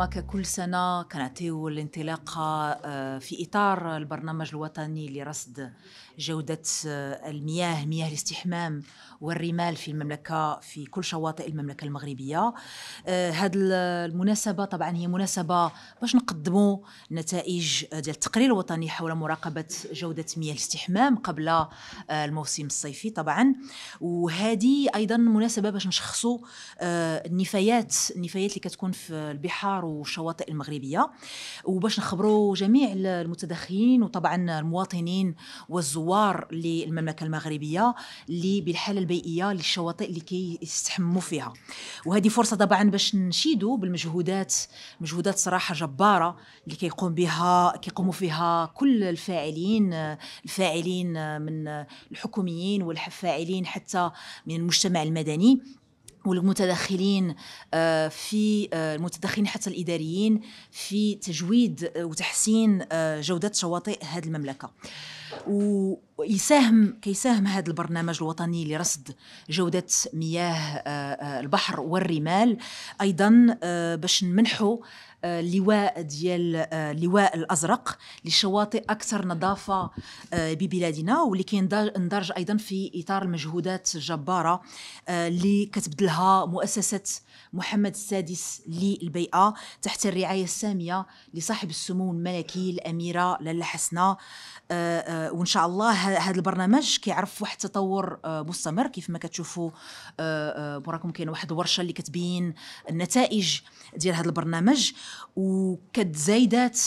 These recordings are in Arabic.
اليوم ككل سنة كنعطيو الانطلاقة آه، في إطار البرنامج الوطني لرصد جودة آه، المياه مياه الاستحمام والرمال في المملكة في كل شواطئ المملكة المغربية هذه آه، المناسبة طبعا هي مناسبة باش نقدموا نتائج ديال التقرير الوطني حول مراقبة جودة مياه الاستحمام قبل الموسم الصيفي طبعا وهذه أيضا مناسبة باش نشخصوا النفايات النفايات اللي كتكون في البحار والشواطئ المغربيه وباش نخبروا جميع المتدخلين وطبعا المواطنين والزوار للمملكه المغربيه اللي بالحاله البيئيه للشواطئ اللي كيستحموا فيها وهذه فرصه طبعا باش نشيدوا بالمجهودات مجهودات صراحه جباره اللي كيقوم بها كيقوموا فيها كل الفاعلين الفاعلين من الحكوميين والفاعلين حتى من المجتمع المدني والمتدخلين آه، في آه، المتدخلين حتى الاداريين في تجويد آه، وتحسين جوده شواطئ هذه المملكه. ويساهم كيساهم هذا البرنامج الوطني لرصد جودة مياه آه، آه، البحر والرمال أيضا آه، باش نمنحوا اللواء ديال اللواء الازرق لشواطئ اكثر نظافه ببلادنا واللي كيندرج ايضا في اطار المجهودات الجباره اللي كتبدلها مؤسسه محمد السادس للبيئه تحت الرعايه الساميه لصاحب السمو الملكي الاميره لاله حسنه وان شاء الله هذا البرنامج كيعرف واحد التطور آه، مستمر كيف ما كتشوفوا آه، آه، وراكم كاين واحد الورشه اللي كتبين النتائج ديال هذا البرنامج وكتزايدات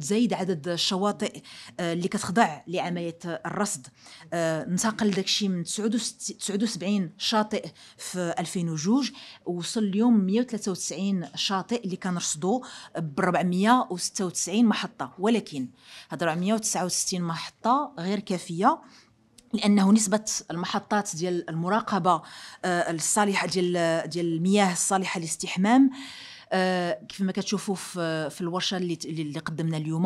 تزايد عدد الشواطئ اللي كتخضع لعمليه الرصد انتقل داكشي من 79 شاطئ في 2002 وصل اليوم 193 شاطئ اللي كنرصدوا ب 496 محطه ولكن هاد 469 محطه غير كافيه لانه نسبه المحطات ديال المراقبه آه، الصالحه ديال ديال المياه الصالحه للاستحمام آه، كيف ما كتشوفوا في, في الورشه اللي اللي قدمنا اليوم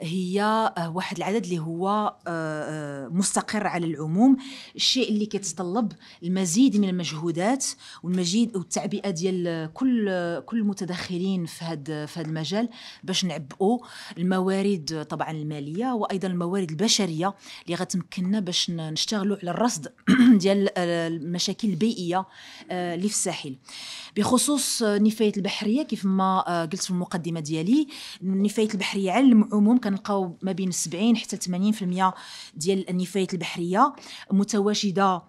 هي آه، واحد العدد اللي هو آه، مستقر على العموم الشيء اللي كيتطلب المزيد من المجهودات والمزيد والتعبئه ديال كل كل المتدخلين في هذا في هذا المجال باش نعبئوا الموارد طبعا الماليه وايضا الموارد البشريه اللي غتمكننا باش نشتغلوا على الرصد ديال المشاكل البيئيه اللي في الساحل بخصوص نفايات البحريه كيف ما آه، قلت في المقدمه ديالي النفايات البحريه على العموم كنلقاو ما بين 70 حتى 80% ديال النفايات البحريه متواجده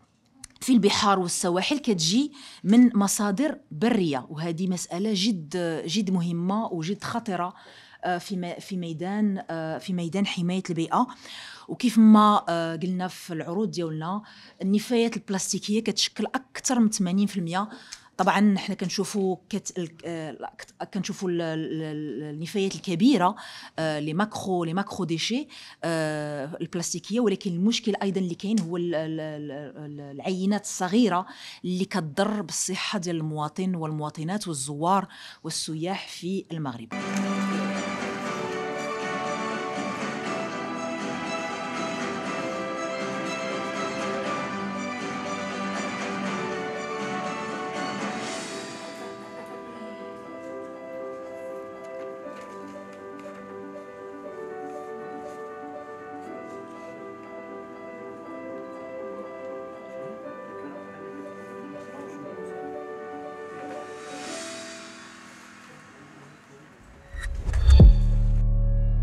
في البحار والسواحل كتجي من مصادر بريه وهذه مساله جد جد مهمه وجد خطره آه، في في ميدان آه، في ميدان حمايه البيئه وكيف ما قلنا في العروض ديالنا النفايات البلاستيكيه كتشكل اكثر من 80% طبعا نحن كنشوفوا كت... آه، كنشوفوا النفايات الكبيره آه، لي ماكرو لي ماكرو ديشي آه، البلاستيكيه ولكن المشكل ايضا اللي كاين هو العينات الصغيره اللي كتضر بالصحه ديال المواطن والمواطنات والزوار والسياح في المغرب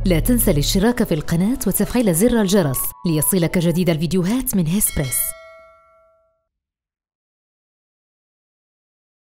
لا تنسى الاشتراك في القناة وتفعيل زر الجرس ليصلك جديد الفيديوهات من هيسبريس